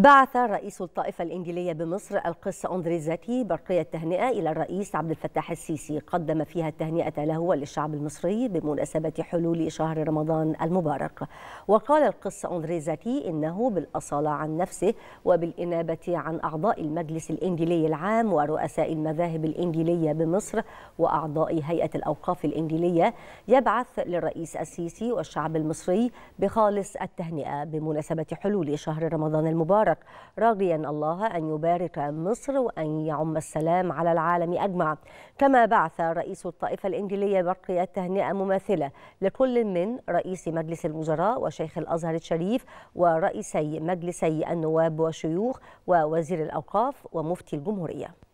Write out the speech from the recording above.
بعث رئيس الطائفة الإنجيلية بمصر القس أندريزاتي برقية تهنئة إلى الرئيس عبد الفتاح السيسي قدم فيها التهنئة له وللشعب المصري بمناسبة حلول شهر رمضان المبارك وقال القس أندريزاتي إنه بالأصالة عن نفسه وبالإنابة عن أعضاء المجلس الإنجيلي العام ورؤساء المذاهب الإنجيلية بمصر وأعضاء هيئة الأوقاف الإنجيلية يبعث للرئيس السيسي والشعب المصري بخالص التهنئة بمناسبة حلول شهر رمضان المبارك المبارك راجيا الله أن يبارك مصر وأن يعم السلام على العالم أجمع كما بعث رئيس الطائفة الإنجيلية برقية تهنئة مماثلة لكل من رئيس مجلس الوزراء وشيخ الأزهر الشريف ورئيسي مجلسي النواب والشيوخ ووزير الأوقاف ومفتي الجمهورية